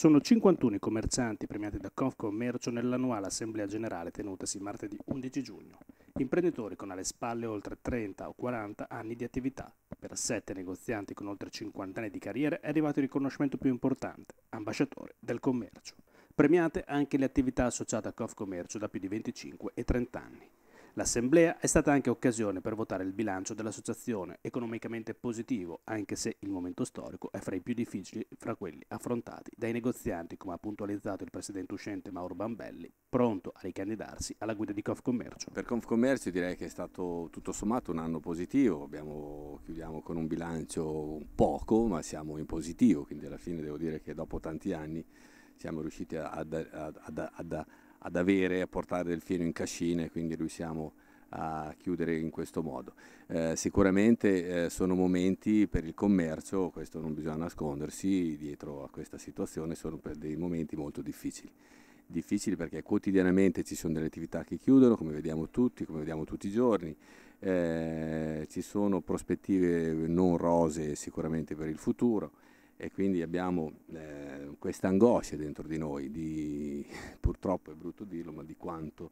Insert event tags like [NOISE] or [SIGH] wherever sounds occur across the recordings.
Sono 51 i commercianti premiati da Confcommercio nell'annuale assemblea generale tenutasi martedì 11 giugno. Imprenditori con alle spalle oltre 30 o 40 anni di attività. Per sette negozianti con oltre 50 anni di carriera è arrivato il riconoscimento più importante, ambasciatore del commercio. Premiate anche le attività associate a Confcommercio da più di 25 e 30 anni. L'assemblea è stata anche occasione per votare il bilancio dell'associazione, economicamente positivo, anche se il momento storico è fra i più difficili fra quelli affrontati dai negozianti, come ha puntualizzato il presidente uscente Mauro Bambelli, pronto a ricandidarsi alla guida di Confcommercio. Per Confcommercio direi che è stato tutto sommato un anno positivo, Abbiamo, chiudiamo con un bilancio poco, ma siamo in positivo, quindi alla fine devo dire che dopo tanti anni siamo riusciti ad, ad, ad, ad ad avere, a portare del fieno in cascina e quindi lui siamo a chiudere in questo modo. Eh, sicuramente eh, sono momenti per il commercio, questo non bisogna nascondersi, dietro a questa situazione sono per dei momenti molto difficili. Difficili perché quotidianamente ci sono delle attività che chiudono, come vediamo tutti, come vediamo tutti i giorni, eh, ci sono prospettive non rose sicuramente per il futuro e quindi abbiamo eh, questa angoscia dentro di noi, di, [LAUGHS] purtroppo è brutto dirlo, ma di quanto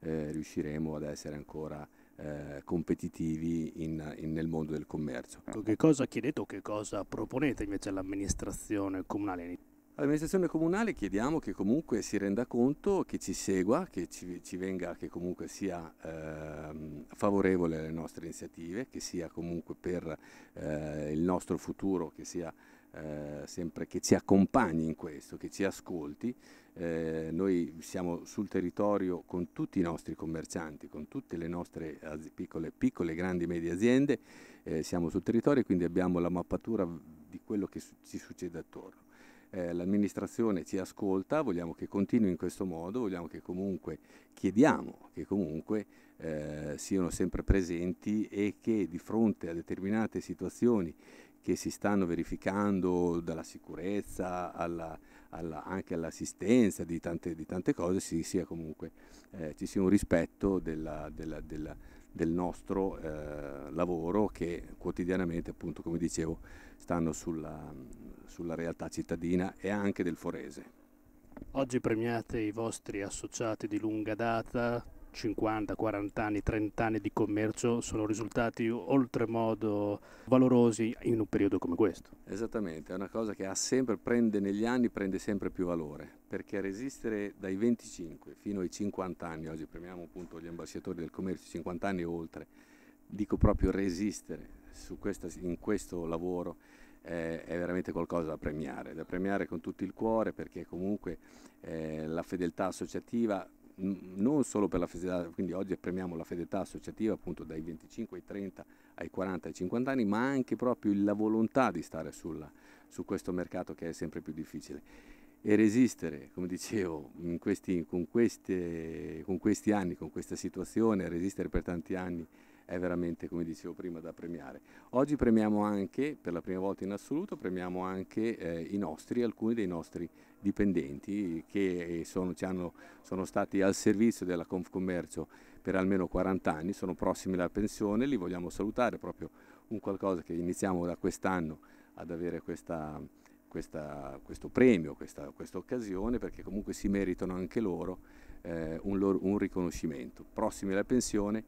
eh, riusciremo ad essere ancora eh, competitivi in, in, nel mondo del commercio. Ecco, che cosa chiedete o che cosa proponete invece all'amministrazione comunale? All'amministrazione comunale chiediamo che comunque si renda conto, che ci segua, che ci, ci venga, che comunque sia eh, favorevole alle nostre iniziative, che sia comunque per eh, il nostro futuro, che sia eh, sempre che ci accompagni in questo, che ci ascolti. Eh, noi siamo sul territorio con tutti i nostri commercianti, con tutte le nostre piccole, piccole grandi e medie aziende, eh, siamo sul territorio e quindi abbiamo la mappatura di quello che ci succede attorno. Eh, l'amministrazione ci ascolta, vogliamo che continui in questo modo, vogliamo che comunque chiediamo che comunque eh, siano sempre presenti e che di fronte a determinate situazioni che si stanno verificando dalla sicurezza alla, alla, anche all'assistenza di tante, di tante cose si, sia comunque, eh, ci sia un rispetto della, della, della, del nostro eh, lavoro che quotidianamente appunto come dicevo stanno sulla, sulla realtà cittadina e anche del forese. Oggi premiate i vostri associati di lunga data 50, 40 anni, 30 anni di commercio sono risultati oltremodo valorosi in un periodo come questo. Esattamente, è una cosa che sempre, prende negli anni, prende sempre più valore, perché resistere dai 25 fino ai 50 anni, oggi premiamo appunto gli ambasciatori del commercio 50 anni e oltre, dico proprio resistere questa, in questo lavoro è veramente qualcosa da premiare, da premiare con tutto il cuore perché comunque eh, la fedeltà associativa non solo per la fedeltà, quindi oggi premiamo la fedeltà associativa appunto dai 25 ai 30 ai 40 ai 50 anni, ma anche proprio la volontà di stare sulla, su questo mercato che è sempre più difficile. E resistere, come dicevo, questi, con, queste, con questi anni, con questa situazione, resistere per tanti anni è veramente, come dicevo prima, da premiare. Oggi premiamo anche, per la prima volta in assoluto, premiamo anche eh, i nostri, alcuni dei nostri dipendenti che eh, sono, hanno, sono stati al servizio della Confcommercio per almeno 40 anni, sono prossimi alla pensione, li vogliamo salutare, proprio un qualcosa che iniziamo da quest'anno ad avere questa, questa, questo premio, questa, questa, occasione, perché comunque si meritano anche loro eh, un, loro, un riconoscimento. Prossimi alla pensione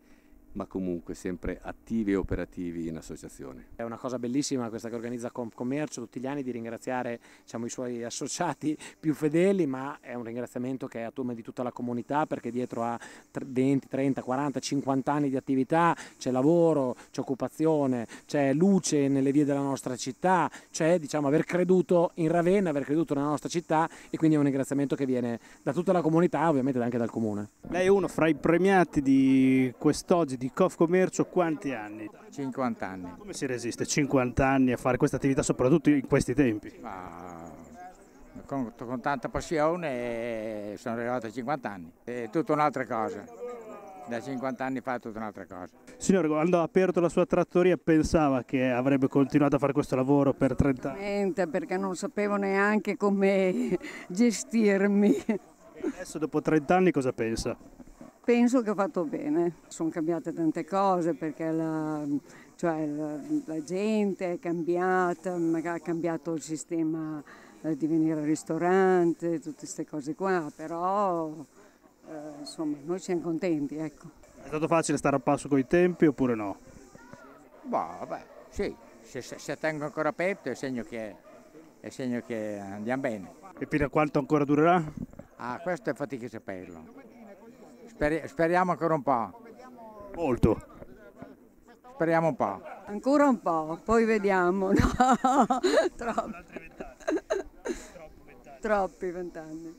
ma comunque sempre attivi e operativi in associazione. È una cosa bellissima questa che organizza Commercio tutti gli anni di ringraziare diciamo, i suoi associati [LAUGHS] più fedeli, ma è un ringraziamento che è a nome di tutta la comunità perché dietro a 20, 30, 40, 50 anni di attività c'è lavoro, c'è occupazione, c'è luce nelle vie della nostra città, c'è diciamo, aver creduto in Ravenna, aver creduto nella nostra città e quindi è un ringraziamento che viene da tutta la comunità, ovviamente anche dal comune. Lei è uno fra i premiati di quest'oggi di Commercio quanti anni? 50 anni. Come si resiste 50 anni a fare questa attività soprattutto in questi tempi? Ma, con, con tanta passione eh, sono arrivato a 50 anni, è tutta un'altra cosa da 50 anni fa è tutta un'altra cosa. Signore, quando ha aperto la sua trattoria pensava che avrebbe continuato a fare questo lavoro per 30 anni? Niente, Perché non sapevo neanche come [LAUGHS] gestirmi. E adesso dopo 30 anni cosa pensa? penso che ho fatto bene. Sono cambiate tante cose perché la, cioè la, la gente è cambiata, magari ha cambiato il sistema eh, di venire al ristorante, tutte queste cose qua, però eh, insomma noi siamo contenti. Ecco. È stato facile stare a passo con i tempi oppure no? Boh, beh, sì, se, se, se tengo ancora aperto è segno che, è segno che andiamo bene. E fino a quanto ancora durerà? Ah, questo è fatica a saperlo. Speri speriamo ancora un po'. Molto. Speriamo un po'. Ancora un po', poi vediamo. No, [LAUGHS] troppo. Troppi vent'anni.